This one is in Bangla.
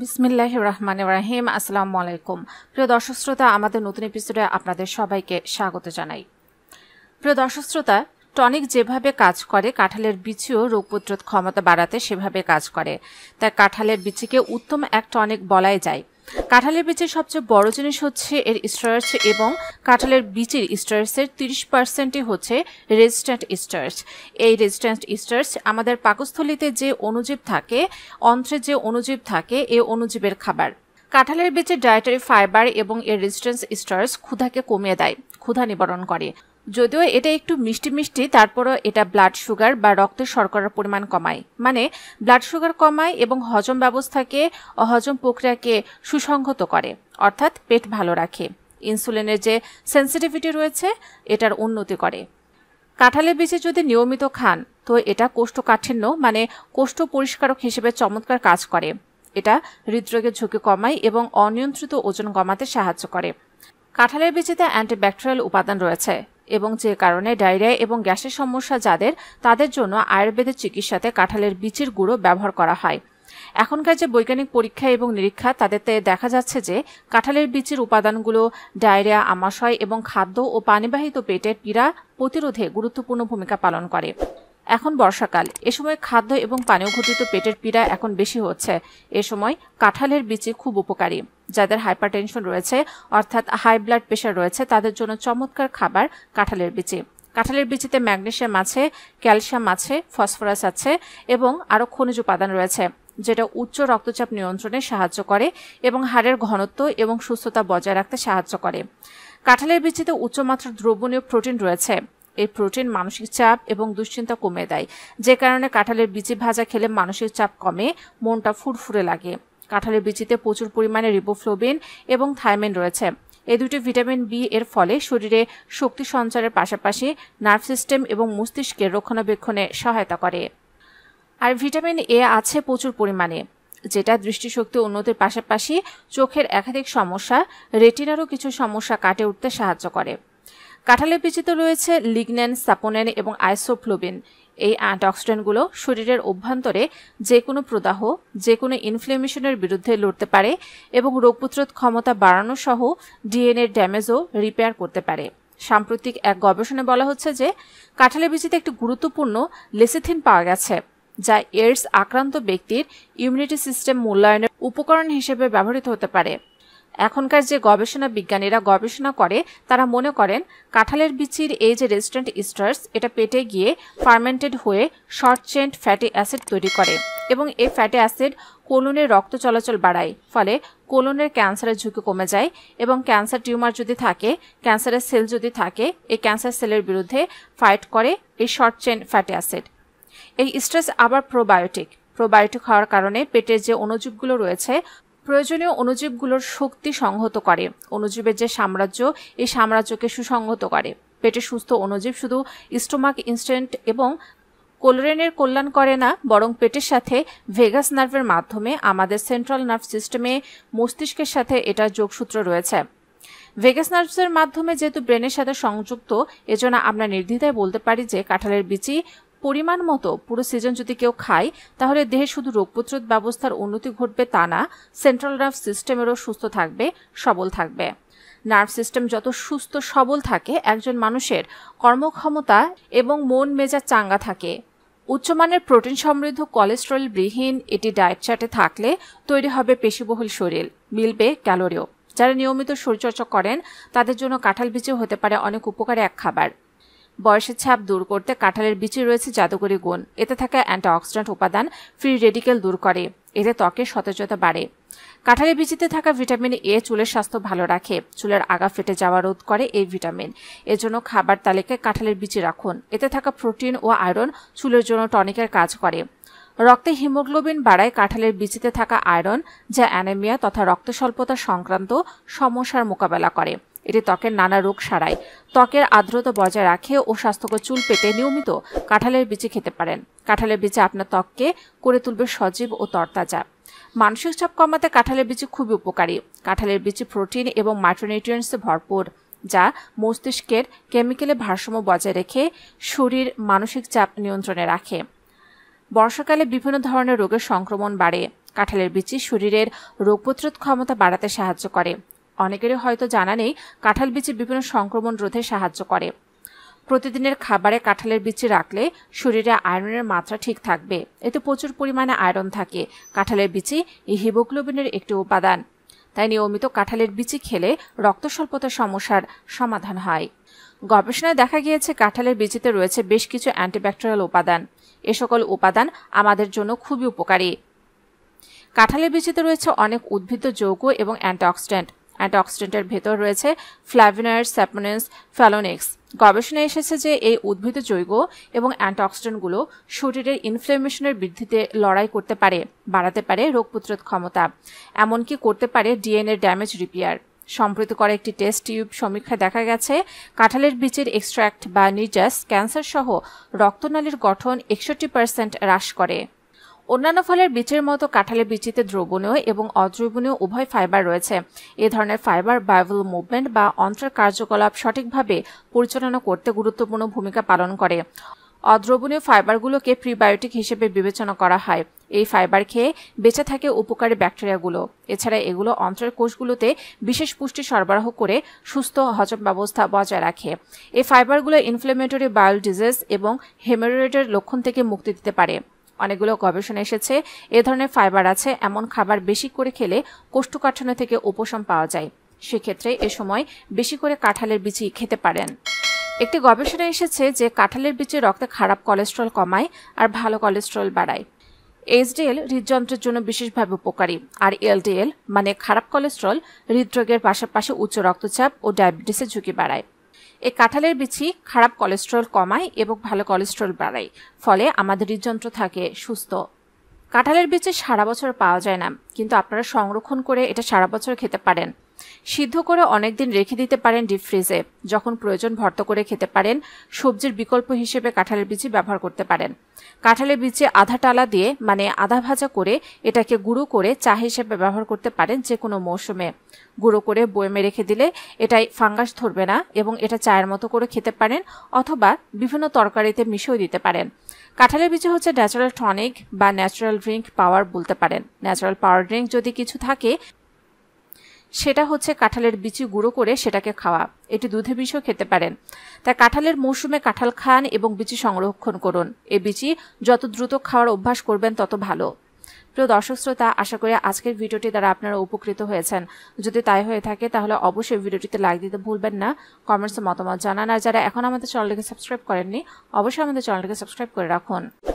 বিসমিল্লাহ রহমান রাহিম আসসালাম আলাইকুম প্রিয় দর্শক শ্রোতা আমাদের নতুন এপিসোডে আপনাদের সবাইকে স্বাগত জানাই প্রিয় দর্শক শ্রোতা টনিক যেভাবে কাজ করে কাঁঠালের বিচিও রোগ প্রতিরোধ ক্ষমতা বাড়াতে সেভাবে কাজ করে তাই কাঁঠালের বিচিকে উত্তম এক টনিক বলাই যায় কাঁঠালের বীজের সবচেয়ে বড় জিনিস হচ্ছে এর স্টার্চ এবং কাঁঠালের বীজের স্টার্চের তিরিশ পার্সেন্টই হচ্ছে রেজিস্ট্যান্ট স্টার্চ এই রেজিস্ট্যান্ট স্টার্চ আমাদের পাকস্থলিতে যে অণুজীব থাকে অন্ত্রে যে অনুজীব থাকে এ অনুজীবের খাবার কাঁঠালের বীচে ডায়েটারি ফাইবার এবং এর রেজিস্ট্যান্স স্টার্চ ক্ষুধাকে কমিয়ে দেয় ক্ষুধা নিবারণ করে যদিও এটা একটু মিষ্টি মিষ্টি তারপরও এটা ব্লাড সুগার বা রক্তের শর্করার পরিমাণ কমায় মানে ব্লাড সুগার কমায় এবং হজম ব্যবস্থাকে হজম প্রক্রিয়াকে সুসংহত করে অর্থাৎ পেট ভালো রাখে ইনসুলিনের যে সেন্সিটিভিটি রয়েছে এটার উন্নতি করে কাঁঠালের বীজে যদি নিয়মিত খান তো এটা কোষ্ঠকাঠিন্য মানে কোষ্ঠ পরিষ্কারক হিসেবে চমৎকার কাজ করে এটা হৃদরোগের ঝুঁকি কমায় এবং অনিয়ন্ত্রিত ওজন কমাতে সাহায্য করে কাঁঠালের বীজেতে অ্যান্টিব্যাকটেরিয়াল উপাদান রয়েছে এবং যে কারণে ডায়রিয়া এবং গ্যাসের সমস্যা যাদের তাদের জন্য আয়ুর্বেদের চিকিৎসাতে কাঁঠালের বিচির গুঁড়ো ব্যবহার করা হয় এখনকার যে বৈজ্ঞানিক পরীক্ষা এবং নিরীক্ষা তাদেরতে দেখা যাচ্ছে যে কাঁঠালের বিচির উপাদানগুলো ডায়রিয়া আমাশয় এবং খাদ্য ও পানিবাহিত পেটের পীড়া প্রতিরোধে গুরুত্বপূর্ণ ভূমিকা পালন করে এখন বর্ষাকাল এ সময় খাদ্য এবং পানীয় ঘটিত পেটের পীড়া এখন বেশি হচ্ছে এ সময় কাঁঠালের বিচি খুব উপকারী যাদের হাইপারটেনশন রয়েছে অর্থাৎ হাই ব্লাড প্রেশার রয়েছে তাদের জন্য চমৎকার খাবার কাঁঠালের বিচি কাঁঠালের বিচিতে ম্যাগনেশিয়াম আছে ক্যালসিয়াম আছে ফসফরাস আছে এবং আরও খনিজ উপাদান রয়েছে যেটা উচ্চ রক্তচাপ নিয়ন্ত্রণে সাহায্য করে এবং হাড়ের ঘনত্ব এবং সুস্থতা বজায় রাখতে সাহায্য করে কাঁঠালের বিচিতে উচ্চমাত্রার দ্রবণীয় প্রোটিন রয়েছে এই প্রোটিন মানসিক চাপ এবং দুশ্চিন্তা কমে দেয় যে কারণে কাঁঠালের বিচি ভাজা খেলে মানসিক চাপ কমে মনটা ফুরফুরে লাগে কাঁঠালের বিচিতে প্রচুর পরিমাণে রিবোফ্লোবিন এবং থাইমিন রয়েছে এই দুটি ভিটামিন বি এর ফলে শরীরে শক্তি সঞ্চারের পাশাপাশি নার্ভ সিস্টেম এবং মস্তিষ্কের রক্ষণাবেক্ষণে সহায়তা করে আর ভিটামিন এ আছে প্রচুর পরিমাণে যেটা দৃষ্টিশক্তি উন্নতির পাশাপাশি চোখের একাধিক সমস্যা রেটিনারও কিছু সমস্যা কাটে উঠতে সাহায্য করে কাঁঠালের বিচিতে রয়েছে লিগনেন সাপোনেন এবং আইসোফ্লোবিন এই অ্যান্টিঅক্সিডেন্টগুলো শরীরের অভ্যন্তরে যে কোনো প্রদাহ যে কোনো ইনফ্লেমেশনের বিরুদ্ধে লড়তে পারে এবং রোগ প্রতিরোধ ক্ষমতা বাড়ানো সহ ডিএনএর ড্যামেজও রিপেয়ার করতে পারে সাম্প্রতিক এক গবেষণায় বলা হচ্ছে যে কাঁঠালের বিচিতে একটি গুরুত্বপূর্ণ লেসিথিন পাওয়া গেছে যা এইডস আক্রান্ত ব্যক্তির ইমিউনিটি সিস্টেম মূল্যায়নের উপকরণ হিসেবে ব্যবহৃত হতে পারে এখনকার যে গবেষণা বিজ্ঞানীরা গবেষণা করে তারা মনে করেন কাঁঠালের বিচির এই যে রেজিস্ট্যান্ট ইস্টার্স এটা পেটে গিয়ে ফার্মেন্টেড হয়ে শর্ট চেন্ট ফ্যাটি অ্যাসিড তৈরি করে এবং এই ফ্যাটি অ্যাসিড কোলনের রক্ত চলাচল বাড়ায় ফলে কোলনের ক্যান্সারের ঝুঁকি কমে যায় এবং ক্যান্সার টিউমার যদি থাকে ক্যান্সারের সেল যদি থাকে এই ক্যান্সার সেলের বিরুদ্ধে ফাইট করে এই শর্ট চেন ফ্যাটি অ্যাসিড এই স্ট্রেস আবার প্রোবায়োটিক প্রোবায়োটিক হওয়ার কারণে পেটের যে অণুজীবগুলো রয়েছে প্রয়োজনীয় অণুজীবগুলোর শক্তি সংহত করে অণুজীবের যে সাম্রাজ্য এই সাম্রাজ্যকে সুসংহত করে পেটে সুস্থ অণুজীব শুধু স্টোমাক ইনস্ট্যান্ট এবং কোলোরেনের কল্যাণ করে না বরং পেটের সাথে ভেগাস নার্ভের মাধ্যমে আমাদের সেন্ট্রাল নার্ভ সিস্টেমে মস্তিষ্কের সাথে এটার যোগসূত্র রয়েছে ভেগাস নার্ভসের মাধ্যমে যেহেতু ব্রেনের সাথে সংযুক্ত এজন্য আমরা নির্দ্বিধায় বলতে পারি যে কাঁঠালের বিচি পরিমাণ মতো পুরো সিজন যদি কেউ খায় তাহলে দেহে শুধু রোগ প্রতিরোধ ব্যবস্থার উন্নতি ঘটবে তা না সেন্ট্রাল নার্ভ সিস্টেমেরও সুস্থ থাকবে সবল থাকবে নার্ভ সিস্টেম যত সুস্থ সবল থাকে একজন মানুষের কর্মক্ষমতা এবং মন মেজা চাঙ্গা থাকে উচ্চমানের প্রোটিন সমৃদ্ধ কোলেস্ট্রল বিহীন এটি ডায়েট চার্টে থাকলে তৈরি হবে পেশিবহুল শরীর মিলবে ক্যালোরিও যারা নিয়মিত শরীরচর্চা করেন তাদের জন্য কাঁঠাল বীজও হতে পারে অনেক উপকারী এক খাবার বয়সের ছাপ দূর করতে কাঁঠালের বিচে রয়েছে জাদুকরী গুণ এতে থাকা অ্যান্টিঅক্সিডেন্ট উপাদান ফ্রি রেডিকেল দূর করে এতে ত্বকের সতেজতা বাড়ে কাঁঠালের বিচিতে থাকা ভিটামিন এ চুলের স্বাস্থ্য ভালো রাখে চুলের আগা ফেটে যাওয়া রোধ করে এই ভিটামিন এজন্য খাবার তালিকায় কাঁঠালের বিচি রাখুন এতে থাকা প্রোটিন ও আয়রন চুলের জন্য টনিকের কাজ করে রক্তে হিমোগ্লোবিন বাড়ায় কাঁঠালের বিচিতে থাকা আয়রন যা অ্যানেমিয়া তথা রক্ত স্বল্পতা সংক্রান্ত সমস্যার মোকাবেলা করে এটি ত্বকের নানা রোগ সারায় ত্বকের আর্দ্রতা বজায় রাখে ও স্বাস্থ্যকর চুল পেতে নিয়মিত কাঁঠালের বীজে খেতে পারেন কাঁঠালের বীজে আপনার ত্বককে করে তুলবে সজীব ও তরতাজা মানসিক চাপ কমাতে কাঁঠালের বীজ খুবই উপকারী কাঁঠালের বীজে প্রোটিন এবং মাইক্রোনিউট্রিয়েন্টসে ভরপুর যা মস্তিষ্কের কেমিক্যালে ভারসাম্য বজায় রেখে শরীর মানসিক চাপ নিয়ন্ত্রণে রাখে বর্ষাকালে বিভিন্ন ধরনের রোগের সংক্রমণ বাড়ে কাঁঠালের বীজ শরীরের রোগ প্রতিরোধ ক্ষমতা বাড়াতে সাহায্য করে অনেকেরই হয়তো জানা নেই কাঁঠাল বিচি বিভিন্ন সংক্রমণ রোধে সাহায্য করে প্রতিদিনের খাবারে কাঁঠালের বিচি রাখলে শরীরে আয়রনের মাত্রা ঠিক থাকবে এতে প্রচুর পরিমাণে আয়রন থাকে কাঁঠালের বিচি হিমোগ্লোবিনের একটি উপাদান তাই নিয়মিত কাঁঠালের বিচি খেলে রক্ত সমস্যার সমাধান হয় গবেষণায় দেখা গিয়েছে কাঁঠালের বিচিতে রয়েছে বেশ কিছু অ্যান্টিব্যাকটেরিয়াল উপাদান এ সকল উপাদান আমাদের জন্য খুবই উপকারী কাঁঠালের বিচিতে রয়েছে অনেক উদ্ভিদ যৌগ এবং অ্যান্টিঅক্সিডেন্ট অ্যান্টিঅক্সিডেন্টের ভেতর রয়েছে ফ্ল্যাভিনার স্যাপোনেন্স ফ্যালোনিক্স গবেষণায় এসেছে যে এই উদ্ভিদ জৈব এবং অ্যান্টিঅক্সিডেন্টগুলো শরীরের ইনফ্লেমেশনের বৃদ্ধিতে লড়াই করতে পারে বাড়াতে পারে রোগ প্রতিরোধ ক্ষমতা এমনকি করতে পারে ডিএনএ ড্যামেজ রিপেয়ার সম্প্রতি করা একটি টেস্ট টিউব সমীক্ষায় দেখা গেছে কাঁঠালের বীজের এক্সট্র্যাক্ট বা নিজাস ক্যান্সার সহ রক্তনালীর গঠন একষট্টি পার্সেন্ট হ্রাস করে অন্যান্য ফলের বীজের মতো কাঁঠালের বীজিতে দ্রবণীয় এবং অদ্রবণীয় উভয় ফাইবার রয়েছে এ ধরনের ফাইবার বায়োবল মুভমেন্ট বা অন্ত্রের কার্যকলাপ সঠিকভাবে পরিচালনা করতে গুরুত্বপূর্ণ ভূমিকা পালন করে অদ্রবণীয় ফাইবারগুলোকে প্রিবায়োটিক হিসেবে বিবেচনা করা হয় এই ফাইবার খেয়ে বেঁচে থাকে উপকারী ব্যাকটেরিয়াগুলো এছাড়া এগুলো অন্ত্রের কোষগুলোতে বিশেষ পুষ্টি সরবরাহ করে সুস্থ হজম ব্যবস্থা বজায় রাখে এই ফাইবারগুলো ইনফ্লেমেটরি বায়োল ডিজিজ এবং হেমোরয়েডের লক্ষণ থেকে মুক্তি দিতে পারে অনেকগুলো গবেষণা এসেছে এ ধরনের ফাইবার আছে এমন খাবার বেশি করে খেলে কোষ্ঠকাঠিন্য থেকে উপশম পাওয়া যায় সেক্ষেত্রে এ সময় বেশি করে কাঁঠালের বিচি খেতে পারেন একটি গবেষণা এসেছে যে কাঁঠালের বিচি রক্তে খারাপ কলেস্ট্রল কমায় আর ভালো কলেস্ট্রল বাড়ায় এইচডিএল হৃদযন্ত্রের জন্য বিশেষভাবে উপকারী আর এলডিএল মানে খারাপ কলেস্ট্রল হৃদরোগের পাশাপাশি উচ্চ রক্তচাপ ও ডায়াবেটিসের ঝুঁকি বাড়ায় এ কাঁঠালের বিচি খারাপ কোলেস্ট্রল কমায় এবং ভালো কোলেস্ট্রল বাড়ায় ফলে আমাদের হৃদযন্ত্র থাকে সুস্থ কাঁঠালের বিচি সারা বছর পাওয়া যায় না কিন্তু আপনারা সংরক্ষণ করে এটা সারা বছর খেতে পারেন সিদ্ধ করে অনেকদিন রেখে দিতে পারেন ডিপ ফ্রিজে যখন প্রয়োজন ভর্ত করে খেতে পারেন সবজির বিকল্প হিসেবে কাঁঠালের বীজ ব্যবহার করতে পারেন কাঁঠালের বীজে আধা টালা দিয়ে মানে আধা ভাজা করে এটাকে গুঁড়ো করে চা হিসেবে ব্যবহার করতে পারেন যে কোনো মৌসুমে গুঁড়ো করে বয়েমে রেখে দিলে এটাই ফাঙ্গাস ধরবে না এবং এটা চায়ের মতো করে খেতে পারেন অথবা বিভিন্ন তরকারিতে মিশিয়ে দিতে পারেন কাঁঠালের বীজ হচ্ছে ন্যাচারাল টনিক বা ন্যাচারাল ড্রিঙ্ক পাওয়ার বলতে পারেন ন্যাচারাল পাওয়ার ড্রিঙ্ক যদি কিছু থাকে সেটা হচ্ছে কাঁঠালের বিচি গুঁড়ো করে সেটাকে খাওয়া এটি দুধে বিষও খেতে পারেন তাই কাঁঠালের মৌসুমে কাঁঠাল খান এবং বিচি সংরক্ষণ করুন এ বিচি যত দ্রুত খাওয়ার অভ্যাস করবেন তত ভালো প্রিয় দর্শক শ্রোতা আশা করি আজকের ভিডিওটি দ্বারা আপনারা উপকৃত হয়েছেন যদি তাই হয়ে থাকে তাহলে অবশ্যই ভিডিওটিতে লাইক দিতে ভুলবেন না কমেন্টসে মতামত জানান আর যারা এখন আমাদের চ্যানেলটিকে সাবস্ক্রাইব করেননি অবশ্যই আমাদের চ্যানেলটিকে সাবস্ক্রাইব করে রাখুন